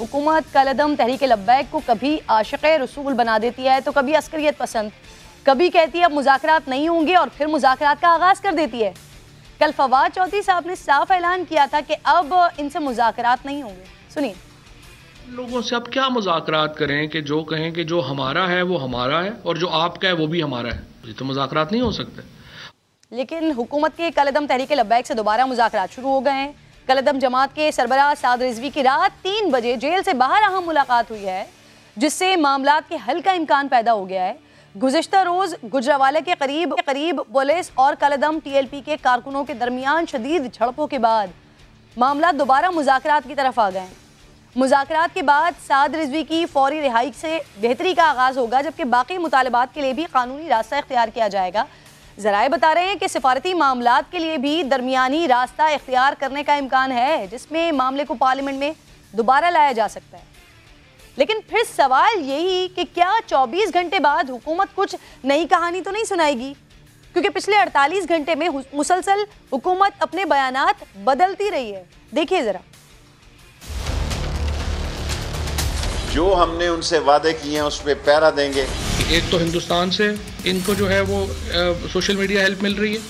हुकूमत कलदम तहरीक लब्बैक को कभी आशक रसूल बना देती है तो कभी अस्करियत पसंद कभी कहती है अब मुजात नहीं होंगे और फिर मुजाकर का आगाज़ कर देती है कल फवाद चौधरी साहब ने साफ ऐलान किया था कि अब इनसे मुजात नहीं होंगे सुनिए लोगों से अब क्या मुजात करें कि जो कहें कि जो हमारा है वो हमारा है और जो आपका है वो भी हमारा है ये तो मुजात नहीं हो सकते लेकिन हुकूमत के कलदम तहरीक लब्बैक से दोबारा मुजात शुरू हो गए हैं कलदम जमात के सरबराह साद रिजवी की रात तीन बजे जेल से बाहर अहम मुलाकात हुई है जिससे मामला के हल का इम्कान पैदा हो गया है गुजशत रोज़ गुजरावाला के करीब करीब पुलिस और कलदम टीएलपी के कारकुनों के दरमियान शदीद झड़पों के बाद मामला दोबारा मुजाकर की तरफ आ गए मुजाकर के बाद साद रिजवी की फौरी रिहाई से बेहतरी का आगाज़ होगा जबकि बाकी मुतालबात के लिए भी कानूनी रास्ता इख्तियार किया जाएगा जराए बता रहे हैं कि सिफारती मामला के लिए भी दरमियानी रास्ता इख्तियार करने का इम्कान है जिसमें मामले को पार्लियामेंट में दोबारा लाया जा सकता है लेकिन फिर सवाल यही कि क्या 24 घंटे बाद हुकूमत कुछ नई कहानी तो नहीं सुनाएगी क्योंकि पिछले 48 घंटे में मुसलसल हुकूमत अपने बयान बदलती रही है देखिए ज़रा जो हमने उनसे वादे किए हैं उस पर पैरा देंगे एक तो हिंदुस्तान से इनको जो है वो सोशल मीडिया हेल्प मिल रही है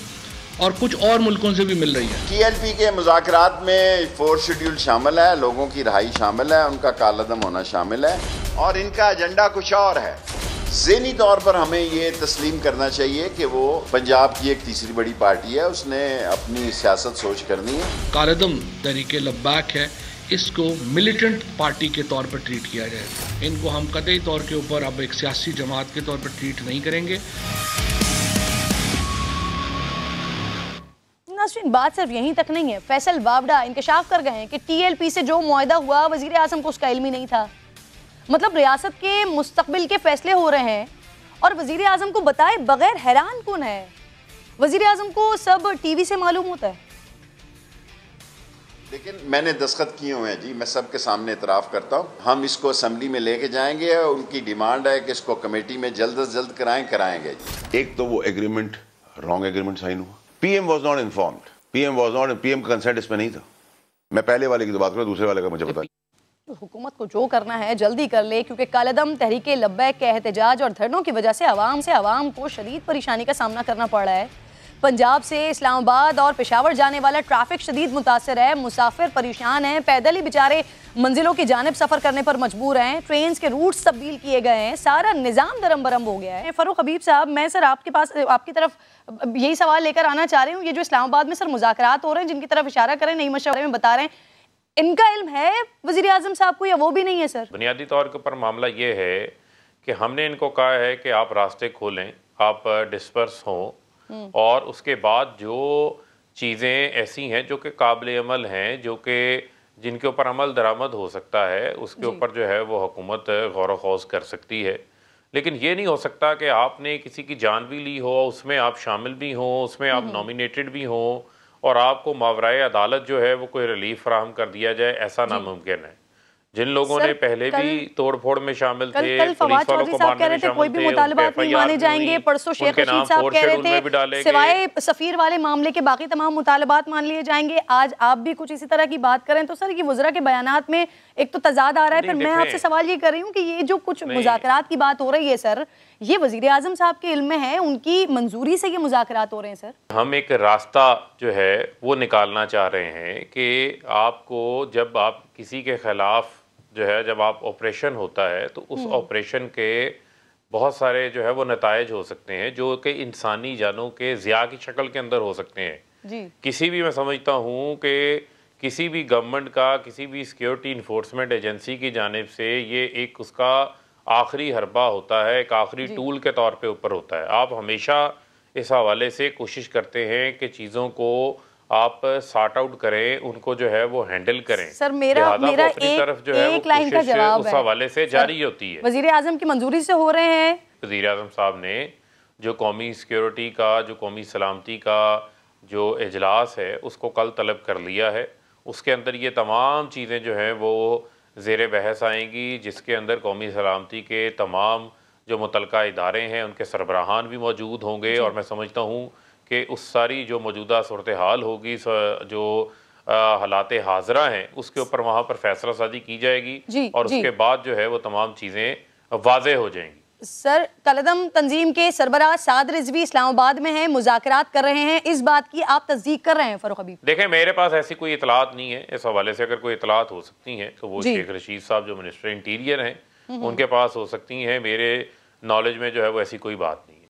और कुछ और मुल्कों से भी मिल रही है टीएलपी के मुजात में फोर शेड्यूल शामिल है लोगों की रहाई शामिल है उनका कालदम होना शामिल है और इनका एजेंडा कुछ और है जहनी तौर पर हमें ये तस्लीम करना चाहिए कि वो पंजाब की एक तीसरी बड़ी पार्टी है उसने अपनी सियासत सोच करनी है कालदम तरीके लब्बाक है इसको मिलिटेंट पार्टी के तौर पर ट्रीट किया जाए इनको हम कतई तौर के ऊपर अब एक सियासी जमात के तौर पर ट्रीट नहीं करेंगे बात सिर्फ यहीं तक नहीं है फैसल बाबडा इंकशाफ कर गए हैं कि टीएलपी से जो मुआदा हुआ वजीर आजम को उसका इलमी नहीं था मतलब रियासत के मुस्तबिल के फैसले हो रहे हैं और वजीर आजम को बताए बगैर हैरान कौन है वजीर आजम को सब टीवी से मालूम होता है लेकिन मैंने दस्खत किए हुए हैं जी मैं सबके सामने इतराफ़ करता हूँ हम इसको असम्बली में लेके जाएंगे और उनकी डिमांड है कि इसको कमेटी में जल्द अज जल्द कराएं कराएंगे जी एक तो वो एग्रीमेंट रॉन्ग एग्रीमेंट साइन हुआ P M was not informed P M was not P M का कंसेंट इसमें नहीं था मैं पहले वाले की तो बात करूँ दूसरे वाले का मुझे बता हुकूमत को जो करना है जल्दी कर ले क्योंकि कालेदम तहरीके लब्बैक के एहतजाज और धरनों की वजह से आवाम से आवाम को शदीद परेशानी का सामना करना पड़ रहा है पंजाब से इस्लामाबाद और पेशावर जाने वाला ट्रैफिक शदीद मुतासर है मुसाफिर परेशान हैं पैदल ही बेचारे मंजिलों की जानब सफ़र करने पर मजबूर हैं ट्रेन के रूट्स तब्दील किए गए हैं सारा निज़ाम दरम बरम हो गया है फ़रूख हबीब साहब मैं सर आपके पास आपकी तरफ यही सवाल लेकर आना चाह रही हूँ ये जो इस्लामाबाद में सर मुजाकर हो रहे हैं जिनकी तरफ इशारा करें नई मशवरे में बता रहे हैं इनका इल्म है वजीर अजम साहब को या वो भी नहीं है सर बुनियादी तौर के ऊपर मामला ये है कि हमने इनको कहा है कि आप रास्ते खोलें आप डिस्पर्स हों हम्म। और उसके बाद जो चीज़ें ऐसी हैं जो कि काबिल अमल हैं जो कि जिनके ऊपर अमल दरामद हो सकता है उसके ऊपर जो है वो हुकूमत गौर वौज कर सकती है लेकिन ये नहीं हो सकता कि आपने किसी की जान भी ली हो उसमें आप शामिल भी हों उसमें आप नॉमिनेटेड हम्म। भी हों और आपको मावरा अदालत जो है वो कोई रिलीफ फ्राहम कर दिया जाए ऐसा नामुमकिन है जिन लोगों ने पहले कल, भी तोड़फोड़ में शामिल कल, थे कल फवाद चौधरी साहब कह रहे थे कोई भी मुतालबात नहीं माने जाएंगे परसों शेख रशीद साहब कह रहे थे सिवाय सफीर वाले मामले के बाकी तमाम मुतालबात मान लिए जाएंगे आज आप भी कुछ इसी तरह की बात करें तो सर ये वजरा के बयान में एक तो तजाद आ रहा है फिर मैं आपसे सवाल ये कर रही हूँ कि ये जो कुछ मुजाकर की बात हो रही है सर ये वजीर आजम साहब के इल्म में है उनकी मंजूरी से ये मुजाकर हो रहे हैं सर हम एक रास्ता जो है वो निकालना चाह रहे हैं कि आपको जब आप किसी के खिलाफ जो है जब आप ऑपरेशन होता है तो उस हम्म। ऑपरेशन के बहुत सारे जो है वो नतज हो सकते हैं जो कि इंसानी जानों के ज़िया की शक्ल के अंदर हो सकते हैं किसी भी मैं समझता हूँ कि किसी भी गवर्नमेंट का किसी भी सिक्योरिटी इन्फोर्समेंट एजेंसी की जानब से ये एक उसका आखिरी हरबा होता है एक आखिरी टूल के तौर पे ऊपर होता है आप हमेशा इस हवाले से कोशिश करते हैं कि चीज़ों को आप सार्ट आउट करें उनको जो है वो हैंडल करें सर मेरा मेरा एक, तरफ जो एक लाइन का जवाब उस हवाले से जारी होती है वजीर आजम की मंजूरी से हो रहे हैं वजीर आजम साहब ने जो कौमी सिक्योरिटी का जो कौमी सलामती का जो अजलास है उसको कल तलब कर लिया है उसके अंदर ये तमाम चीज़ें जो हैं वो जेर बहस आएंगी जिसके अंदर कौमी सलामती के तमाम जो मुतलका इदारे हैं उनके सरबराहान भी मौजूद होंगे और मैं समझता हूँ कि उस सारी जो मौजूदा सूरत हाल होगी जो हालात हाजरा हैं उसके ऊपर वहाँ पर फैसला साजी की जाएगी जी, और जी. उसके बाद जो है वो तमाम चीज़ें वाज हो जाएंगी सर कलदम तंजीम के सरबरा साद रिजवी इस्लामाबाद में हैं मुजाकर कर रहे हैं इस बात की आप तस्दीक कर रहे हैं फरूख अबी देखें मेरे पास ऐसी कोई इतलात नहीं है इस हवाले से अगर कोई इतलात हो सकती हैं तो वो शेख रशीद साहब जो मिनिस्टर इंटीरियर हैं हम्म, हम्म। उनके पास हो सकती हैं मेरे नॉलेज में जो है वो ऐसी कोई बात नहीं